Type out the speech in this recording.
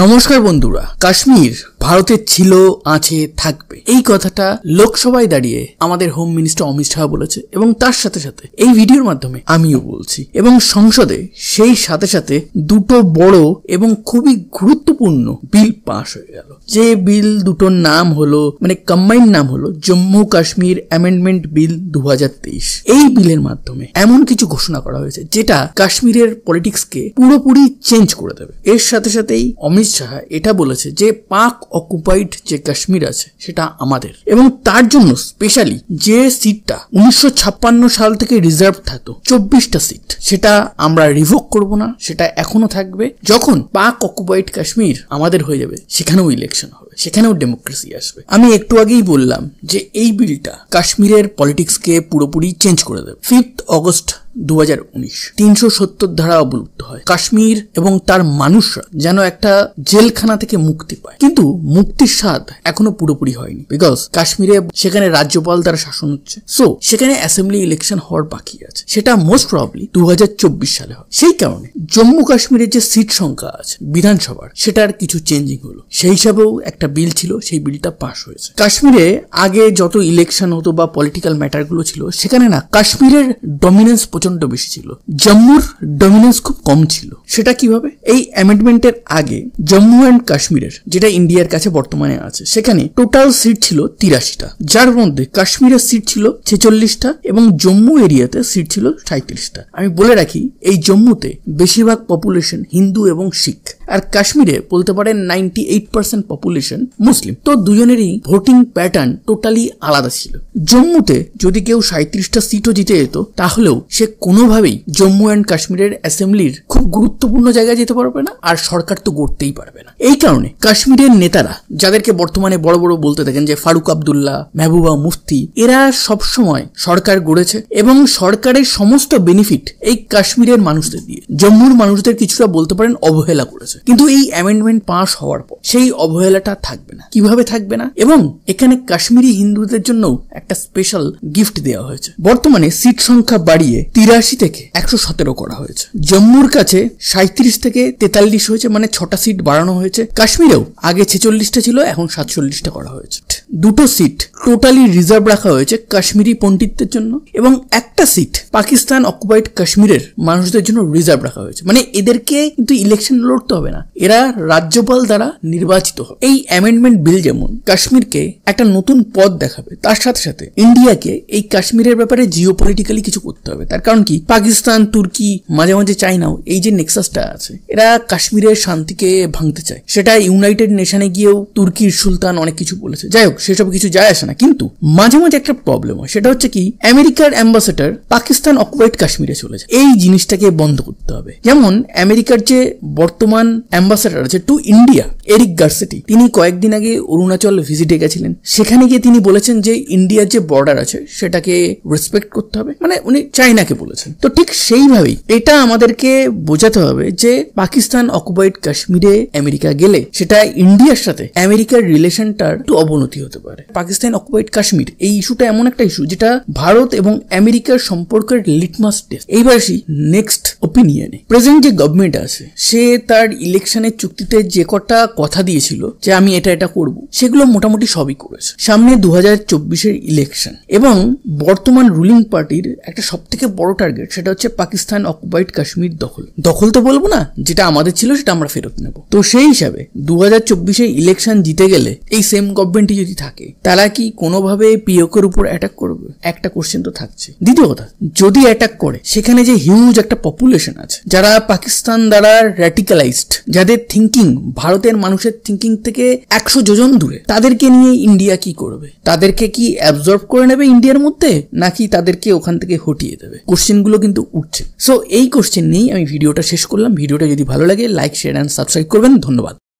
নমস্কার বন্ধুরা কাশ্মীর ভারতের ছিল আছে থাকবে এই কথাটা লোকসভায় দাঁড়িয়ে আমাদের হোম মিনিস্টার অমিত শাহ বলেছে এবং তার সাথে সাথে এই ভিডিওর মাধ্যমে আমিও বলছি এবং সংসদে সেই সাথে সাথে দুটো বড় এবং খুবই গুরুত্বপূর্ণ বিল পাশ হয়ে গেল যে বিল দুটোর নাম হলো মানে কম্বাইন্ড নাম হলো জম্মু কাশ্মীর অ্যামেন্ডমেন্ট বিল দু এই বিলের মাধ্যমে এমন কিছু ঘোষণা করা হয়েছে যেটা কাশ্মীরের পলিটিক্সকে পুরোপুরি চেঞ্জ করে দেবে এর সাথে সাথেই অমিত শাহ এটা বলেছে যে পাক অকুপাইড যে কাশ্মীর আছে সেটা আমাদের এবং তার জন্য স্পেশালি যে সিটটা উনিশশো সাল থেকে রিজার্ভ থাকতো চব্বিশটা সিট সেটা আমরা রিভোক করব না সেটা এখনো থাকবে যখন পাক অকুপাইড কাশ্মীর আমাদের হয়ে যাবে সেখানেও ইলেকশন হবে সেখানেও ডেমোক্রেসি আসবে আমি একটু আগেই বললাম যে এই বিলটা কাশ্মীরের পলিটিক্সকে পুরোপুরি চেঞ্জ করে দেবে ফিফথ অগস্ট দু উনিশ তিনশো সত্তর ধারা অবলুপ্ত হয় কাশ্মীর এবং তার মানুষরা যেন একটা জেলখানা থেকে মুক্তি পায় কিন্তু মুক্তির স্বাদ এখনো পুরোপুরি হয়নি বিকজ কাশ্মীরে সেখানে রাজ্যপাল তারা শাসন হচ্ছে সো সেখানে অ্যাসেম্বলি ইলেকশন হওয়ার বাকি আছে সেটা মোস্ট প্রবলি দু সালে হয় সেই কারণে জম্মু কাশ্মীরের যে সিট সংখ্যা আছে বিধানসভার সেটার কিছু চেঞ্জিং হলো সেই হিসাবেও একটা বিল ছিল সেই বিলটা পাশ হয়েছে কাশ্মীরে আগে যত ইলেকশন হতো বা পলিটিক্যাল ম্যাটারগুলো ছিল সেখানে না কাশ্মীরের ডমিনেন্স প্রচন্ড বেশি ছিল জম্মুর ডমিনেন্স খুব কম ছিল সেটা কিভাবে এই অ্যামেন্ডমেন্টের আগে জম্মু অ্যান্ড কাশ্মীরের যেটা ইন্ডিয়ার কাছে বর্তমানে আছে সেখানে টোটাল সিট ছিল তিরাশিটা যার মধ্যে কাশ্মীরের সিট ছিল ছেচল্লিশটা এবং জম্মু এরিয়াতে সিট ছিল সাঁত্রিশটা আমি বলে রাখি এই জম্মুতে বেশিরভাগ পপুলেশন হিন্দু এবং শিখ আর কাশ্মীরে বলতে পারেন নাইনটি এইট পার্সেন্ট পপুলেশন মুসলিম তো দুজনেরই ভোটিং প্যাটার্ন টোটালি আলাদা ছিল জম্মুতে যদি কেউ সাঁত্রিশটা সিটও জিতে যেত তাহলেও সে কোনোভাবেই জম্মু অ্যান্ড কাশ্মীরের অ্যাসেম্বলির খুব গুরুত্বপূর্ণ জায়গায় যেতে পারবে না আর সরকার তো গড়তেই পারবে না এই কারণে কাশ্মীরের নেতারা যাদেরকে বর্তমানে বড় বড় বলতে থাকেন যে ফারুক আবদুল্লাহ মেহবুবা মুফতি এরা সবসময় সরকার গড়েছে এবং সরকারের সমস্ত বেনিফিট এই কাশ্মীরের মানুষদের দিয়ে জম্মুর মানুষদের কিছুটা বলতে পারেন অবহেলা করেছে কিন্তু এই অ্যামেন্ডমেন্ট পাস হওয়ার পর সেই অবহেলাটা থাকবে না কিভাবে থাকবে না এবং এখানে কাশ্মীরি হিন্দুদের জন্য একটা স্পেশাল গিফট দেওয়া হয়েছে বর্তমানে সিট সংখ্যা বাড়িয়ে তিরাশি থেকে একশো সতেরো করা হয়েছে জম্মুর কাছে সাঁত্রিশ থেকে তেতাল্লিশ হয়েছে মানে ছটা সিট বাড়ানো হয়েছে কাশ্মীরেও আগে ছেচল্লিশটা ছিল এখন সাতচল্লিশটা করা হয়েছে দুটো সিট টোটালি রিজার্ভ রাখা হয়েছে কাশ্মীরি পণ্ডিতদের জন্য এবং একটা সিট পাকিস্তান অকুপাইড কাশ্মীরের মানুষদের জন্য রিজার্ভ রাখা হয়েছে মানে এদেরকে কিন্তু ইলেকশন লড়তে হবে না এরা রাজ্যপাল দ্বারা নির্বাচিত হবে এই অ্যামেন্ডমেন্ট বিল যেমন কাশ্মীরকে একটা নতুন পথ দেখাবে তার সাথে সাথে ইন্ডিয়াকে এই কাশ্মীরের ব্যাপারে জিও পলিটিক্যালি কিছু করতে হবে তার কারণ কি পাকিস্তান তুর্কি মাঝে মাঝে চাইনাও এই যে নেক্সাসটা আছে এরা কাশ্মীরের শান্তিকে ভাঙতে চায় সেটা ইউনাইটেড নেশনে গিয়েও তুর্কির সুলতান অনেক কিছু বলেছে যাই হোক সেসব কিছু যায় আসে না কিন্তু মাঝে মাঝে একটা প্রবলেম হয় সেটা হচ্ছে কি আমেরিকার অ্যাম্বাসেডার পাকিস্তান অকুপাইড কাশ্মীরে চলেছে এই জিনিসটাকে বন্ধ করতে হবে যেমন আমেরিকার যে বর্তমান অ্যাম্বাসেডার আছে টু ইন্ডিয়া এরিক গার্সেটি তিনি কয়েকদিন আগে অরুণাচল ভিজিটে গেছিলেন সেখানে গিয়ে তিনি বলেছেন যে ইন্ডিয়ার যে বর্ডার আছে সেটাকে রেসপেক্ট করতে হবে মানে উনি চাইনাকে বলেছেন তো ঠিক সেইভাবেই এটা আমাদেরকে বোঝাতে হবে যে পাকিস্তান অকুপাইড কাশ্মীরে আমেরিকা গেলে সেটা ইন্ডিয়ার সাথে আমেরিকার রিলেশনটার একটু অবনতি হতে পারে পাকিস্তান অকুপাইড কাশ্মীর এই ইস্যুটা এমন একটা ইস্যু যেটা ভারত এবং আমেরিকার সম্পর্কের লিটমাস টেস্ট এইবার আসি নেক্সট ওপিনিয়নে প্রেজেন্ট যে গভর্নমেন্ট আছে সে তার ইলেকশনের চুক্তিতে যে কটা কথা দিয়েছিল যে আমি এটা এটা করব সেগুলো মোটামুটি সবই করেছে সামনে দু হাজার চব্বিশের ইলেকশন এবং বর্তমান রুলিং পার্টির একটা সব থেকে বড় টার্গেট সেটা হচ্ছে পাকিস্তান অকুপাইড কাশ্মীর দখল দখল তো বলবো না যেটা আমাদের ছিল সেটা আমরা ফেরত নেব তো সেই হিসাবে দু হাজার ইলেকশন জিতে গেলে এই সেম গভর্নমেন্টই যদি থাকে তারা কি কোনোভাবে পিওকের উপর অ্যাটাক করবে একটা কোশ্চেন তো থাকছে দ্বিতীয় কথা যদি অ্যাটাক করে সেখানে যে হিউজ একটা পপুলেশন আছে যারা পাকিস্তান দ্বারা র্যাডিক্যালাইজড যাদের থিঙ্কিং ভারতের মানুষের থিঙ্কিং থেকে একশো যোজন দূরে তাদেরকে নিয়ে ইন্ডিয়া কি করবে তাদেরকে কি অ্যাবজর্ব করে নেবে ইন্ডিয়ার মধ্যে নাকি তাদেরকে ওখান থেকে হটিয়ে দেবে কোশ্চেনগুলো কিন্তু উঠছে সো এই কোশ্চেন নিয়েই আমি ভিডিওটা শেষ করলাম ভিডিওটা যদি ভালো লাগে লাইক শেয়ার অ্যান্ড সাবস্ক্রাইব করবেন ধন্যবাদ